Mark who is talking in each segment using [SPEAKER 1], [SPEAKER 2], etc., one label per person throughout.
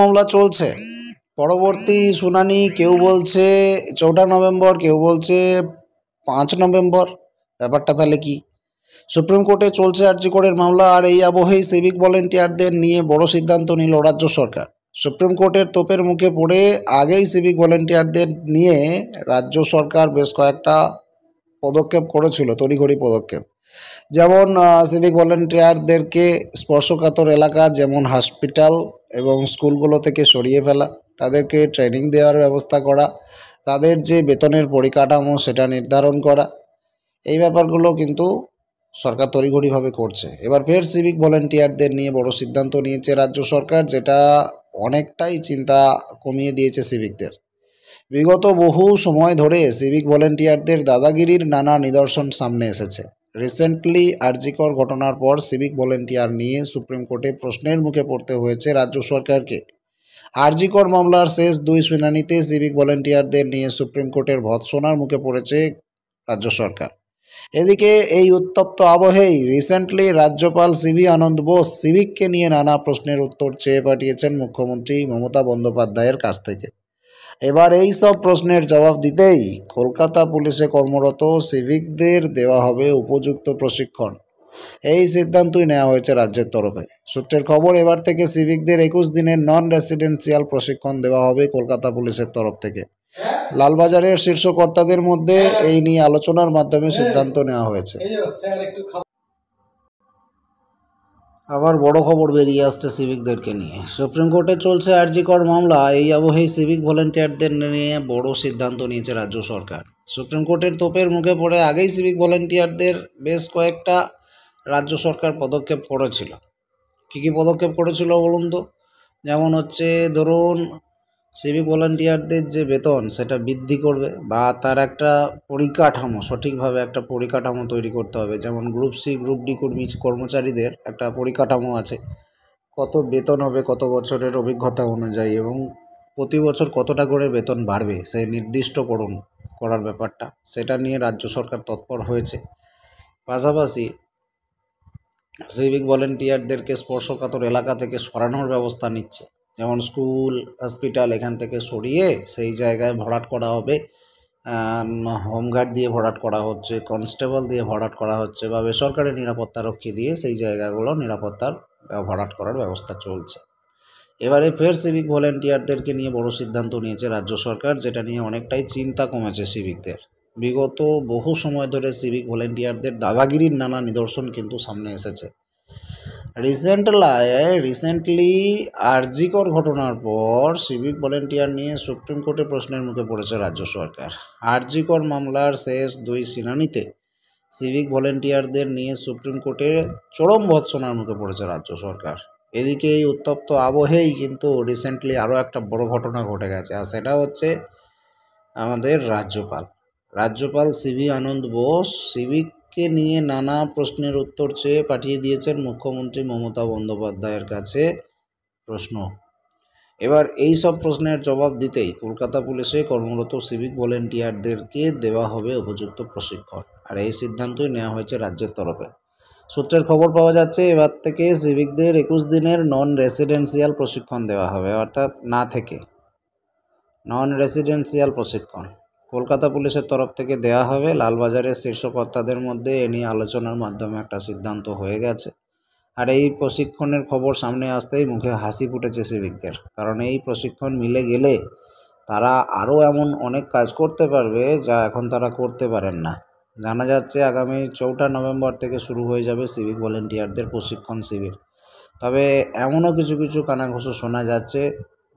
[SPEAKER 1] মামলা চলছে পরবর্তী শুনানি কেউ বলছে চৌঠা নভেম্বর কেউ বলছে পাঁচ নভেম্বর ব্যাপারটা তাহলে কি সুপ্রিম কোর্টে চলছে কোর্টের মামলা আর এই আবহেই সিভিক ভলেন্টিয়ারদের নিয়ে বড় সিদ্ধান্ত নিল রাজ্য সরকার সুপ্রিম কোর্টের তোপের মুখে পড়ে আগেই সিভিক ভলেন্টিয়ারদের নিয়ে রাজ্য সরকার বেশ কয়েকটা পদক্ষেপ করেছিল তড়িঘড়ি পদক্ষেপ যেমন সিভিক ভলেন্টিয়ারদেরকে স্পর্শকাতর এলাকা যেমন হসপিটাল এবং স্কুলগুলো থেকে সরিয়ে ফেলা তাদেরকে ট্রেনিং দেওয়ার ব্যবস্থা করা তাদের যে বেতনের পরিকাঠামো সেটা নির্ধারণ করা এই ব্যাপারগুলো কিন্তু সরকার তড়িঘড়িভাবে করছে এবার ফের সিভিক ভলেন্টিয়ারদের নিয়ে বড় সিদ্ধান্ত নিয়েছে রাজ্য সরকার যেটা অনেকটাই চিন্তা কমিয়ে দিয়েছে সিভিকদের বিগত বহু সময় ধরে সিভিক ভলেন্টিয়ারদের দাদাগিরির নানা নিদর্শন সামনে এসেছে রিসেন্টলি আরজিকর ঘটনার পর সিভিক ভলেন্টিয়ার নিয়ে সুপ্রিম কোর্টে প্রশ্নের মুখে পড়তে হয়েছে রাজ্য সরকারকে আরজিকর মামলার শেষ দুই শুনানিতে সিভিক ভলেন্টিয়ারদের নিয়ে সুপ্রিম কোর্টের ভৎসনার মুখে পড়েছে রাজ্য সরকার এদিকে এই উত্তপ্ত আবহেই রিসেন্টলি রাজ্যপাল সিভি আনন্দ বোস সিভিককে নিয়ে নানা প্রশ্নের উত্তর চেয়ে পাঠিয়েছেন মুখ্যমন্ত্রী মমতা বন্দ্যোপাধ্যায়ের কাছ থেকে এবার এই সব প্রশ্নের জবাব দিতেই কলকাতা পুলিশে কর্মরত সিভিকদের দেওয়া হবে উপযুক্ত প্রশিক্ষণ এই সিদ্ধান্তই নেওয়া হয়েছে রাজ্যের তরফে সূত্রের খবর এবার থেকে সিভিকদের একুশ দিনের নন রেসিডেন্সিয়াল প্রশিক্ষণ দেওয়া হবে কলকাতা পুলিশের তরফ থেকে লালবাজারের শীর্ষকর্তাদের মধ্যে এই নিয়ে আলোচনার মাধ্যমে সিদ্ধান্ত নেওয়া হয়েছে আবার বড় খবর বেরিয়ে আসছে সিভিকদেরকে নিয়ে সুপ্রিম কোর্টে চলছে আরজিকর মামলা এই আবহেই সিভিক ভলেন্টিয়ারদের নিয়ে বড় সিদ্ধান্ত নিয়েছে রাজ্য সরকার সুপ্রিম কোর্টের তোপের মুখে পড়ে আগেই সিভিক ভলেন্টিয়ারদের বেশ কয়েকটা রাজ্য সরকার পদক্ষেপ করেছিল কী কী পদক্ষেপ করেছিল বলুন তো যেমন হচ্ছে ধরুন সিভিক ভলান্টিয়ারদের যে বেতন সেটা বৃদ্ধি করবে বা তার একটা পরিকাঠামো সঠিকভাবে একটা পরিকাঠামো তৈরি করতে হবে যেমন গ্রুপ সি গ্রুপ ডি কর্মী কর্মচারীদের একটা পরিকাঠামো আছে কত বেতন হবে কত বছরের অভিজ্ঞতা অনুযায়ী এবং প্রতি বছর কতটা করে বেতন বাড়বে সেই নির্দিষ্টকরণ করার ব্যাপারটা সেটা নিয়ে রাজ্য সরকার তৎপর হয়েছে পাশাপাশি সিভিক ভলেন্টিয়ারদেরকে স্পর্শকাতর এলাকা থেকে সরানোর ব্যবস্থা নিচ্ছে যেমন স্কুল হসপিটাল এখান থেকে সরিয়ে সেই জায়গায় ভরাট করা হবে হোমগার্ড দিয়ে ভরাট করা হচ্ছে কনস্টেবল দিয়ে ভরাট করা হচ্ছে বা বেসরকারি নিরাপত্তারক্ষী দিয়ে সেই জায়গাগুলো নিরাপত্তার ভরাট করার ব্যবস্থা চলছে এবারে ফের সিভিক ভলেন্টিয়ারদেরকে নিয়ে বড় সিদ্ধান্ত নিয়েছে রাজ্য সরকার যেটা নিয়ে অনেকটাই চিন্তা কমেছে সিভিকদের বিগত বহু সময় ধরে সিভিক ভলেন্টিয়ারদের দাদাগিরির নানা নিদর্শন কিন্তু সামনে এসেছে লায় রিসেন্টলি আরজিকর ঘটনার পর সিভিক ভলেন্টিয়ার নিয়ে সুপ্রিম কোর্টে প্রশ্নের মুখে পড়েছে রাজ্য সরকার আরজিকর মামলার শেষ দুই শুনানিতে সিভিক ভলেন্টিয়ারদের নিয়ে সুপ্রিম কোর্টে চরম ভৎসনার মুখে পড়েছে রাজ্য সরকার এদিকে এই উত্তপ্ত আবহেই কিন্তু রিসেন্টলি আরও একটা বড় ঘটনা ঘটে গেছে আর সেটা হচ্ছে আমাদের রাজ্যপাল রাজ্যপাল সিভি আনন্দ বোস সিভিক কে নিয়ে নানা প্রশ্নের উত্তর চেয়ে পাঠিয়ে দিয়েছেন মুখ্যমন্ত্রী মমতা বন্দ্যোপাধ্যায়ের কাছে প্রশ্ন এবার এই সব প্রশ্নের জবাব দিতেই কলকাতা পুলিশে কর্মরত সিভিক ভলেন্টিয়ারদেরকে দেওয়া হবে উপযুক্ত প্রশিক্ষণ আর এই সিদ্ধান্তই নেওয়া হয়েছে রাজ্যের তরফে সূত্রের খবর পাওয়া যাচ্ছে এবার থেকে সিভিকদের একুশ দিনের নন রেসিডেন্সিয়াল প্রশিক্ষণ দেওয়া হবে অর্থাৎ না থেকে নন রেসিডেন্সিয়াল প্রশিক্ষণ কলকাতা পুলিশের তরফ থেকে দেয়া হবে লালবাজারের শীর্ষকর্তাদের মধ্যে এ নিয়ে আলোচনার মাধ্যমে একটা সিদ্ধান্ত হয়ে গেছে আর এই প্রশিক্ষণের খবর সামনে আসতেই মুখে হাসি ফুটেছে সিভিকদের কারণ এই প্রশিক্ষণ মিলে গেলে তারা আরও এমন অনেক কাজ করতে পারবে যা এখন তারা করতে পারেন না জানা যাচ্ছে আগামী চৌঠা নভেম্বর থেকে শুরু হয়ে যাবে সিভিক ভলেন্টিয়ারদের প্রশিক্ষণ শিবির তবে এমনও কিছু কিছু কানাঘুষো শোনা যাচ্ছে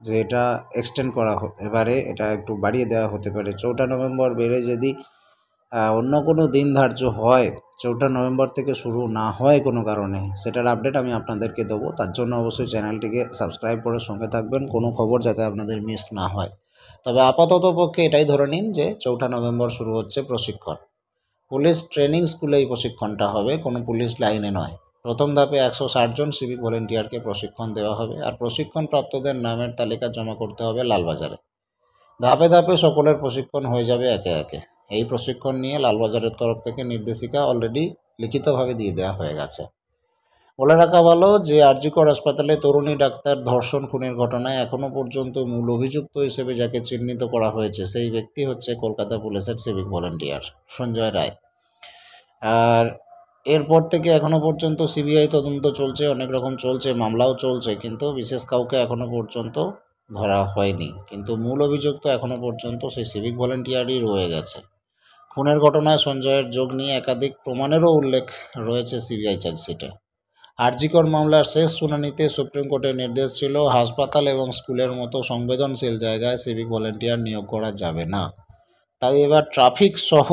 [SPEAKER 1] যে এটা এক্সটেন্ড করা এবারে এটা একটু বাড়িয়ে দেওয়া হতে পারে চৌঠা নভেম্বর বেড়ে যদি অন্য কোনো দিন ধার্য হয় চৌঠা নভেম্বর থেকে শুরু না হয় কোনো কারণে সেটার আপডেট আমি আপনাদেরকে দেবো তার জন্য অবশ্যই চ্যানেলটিকে সাবস্ক্রাইব করে সঙ্গে থাকবেন কোনো খবর যাতে আপনাদের মিস না হয় তবে আপাতত পক্ষে এটাই ধরে নিন যে চৌঠা নভেম্বর শুরু হচ্ছে প্রশিক্ষণ পুলিশ ট্রেনিং স্কুলে এই প্রশিক্ষণটা হবে কোনো পুলিশ লাইনে নয় প্রথম ধাপে একশো জন সিভিক ভলেন্টিয়ারকে প্রশিক্ষণ দেওয়া হবে আর প্রশিক্ষণপ্রাপ্তদের নামের তালিকা জমা করতে হবে লালবাজারে ধাপে ধাপে সকলের প্রশিক্ষণ হয়ে যাবে একে একে এই প্রশিক্ষণ নিয়ে লালবাজারের তরফ থেকে নির্দেশিকা অলরেডি লিখিতভাবে দিয়ে দেওয়া হয়ে গেছে বলে রাখা ভালো যে আরজিকর হাসপাতালে তরুণী ডাক্তার ধর্ষণ খুনের ঘটনায় এখনও পর্যন্ত মূল অভিযুক্ত হিসেবে যাকে চিহ্নিত করা হয়েছে সেই ব্যক্তি হচ্ছে কলকাতা পুলিশের সিভিক ভলেন্টিয়ার সঞ্জয় রায় আর এরপর থেকে এখনও পর্যন্ত সিবিআই তদন্ত চলছে অনেক রকম চলছে মামলাও চলছে কিন্তু বিশেষ কাউকে এখনও পর্যন্ত ধরা হয়নি কিন্তু মূল অভিযোগ তো এখনও পর্যন্ত সেই সিভিক ভলেন্টিয়ারই রয়ে গেছে খুনের ঘটনায় সঞ্জয়ের যোগ নিয়ে একাধিক প্রমাণেরও উল্লেখ রয়েছে সিবিআই চার্জশিটে আরজিকর মামলার শেষ শুনানিতে সুপ্রিম কোর্টের নির্দেশ ছিল হাসপাতাল এবং স্কুলের মতো সংবেদনশীল জায়গায় সিভিক ভলেন্টিয়ার নিয়োগ করা যাবে না তাই এবার ট্রাফিক সহ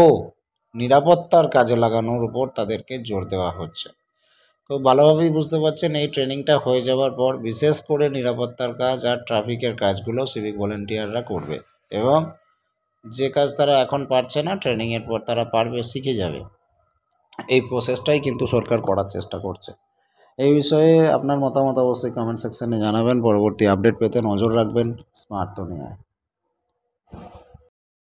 [SPEAKER 1] নিরাপত্তার কাজে লাগানোর উপর তাদেরকে জোর দেওয়া হচ্ছে খুব ভালোভাবেই বুঝতে পারছেন এই ট্রেনিংটা হয়ে যাওয়ার পর বিশেষ করে নিরাপত্তার কাজ আর ট্রাফিকের কাজগুলো সিভিক ভলেন্টিয়াররা করবে এবং যে কাজ তারা এখন পারছে না ট্রেনিংয়ের পর তারা পারবে শিখে যাবে এই প্রসেসটাই কিন্তু সরকার করার চেষ্টা করছে এই বিষয়ে আপনার মতামত অবশ্যই কমেন্ট সেকশানে জানাবেন পরবর্তী আপডেট পেতে নজর রাখবেন স্মার্ট নিয়ে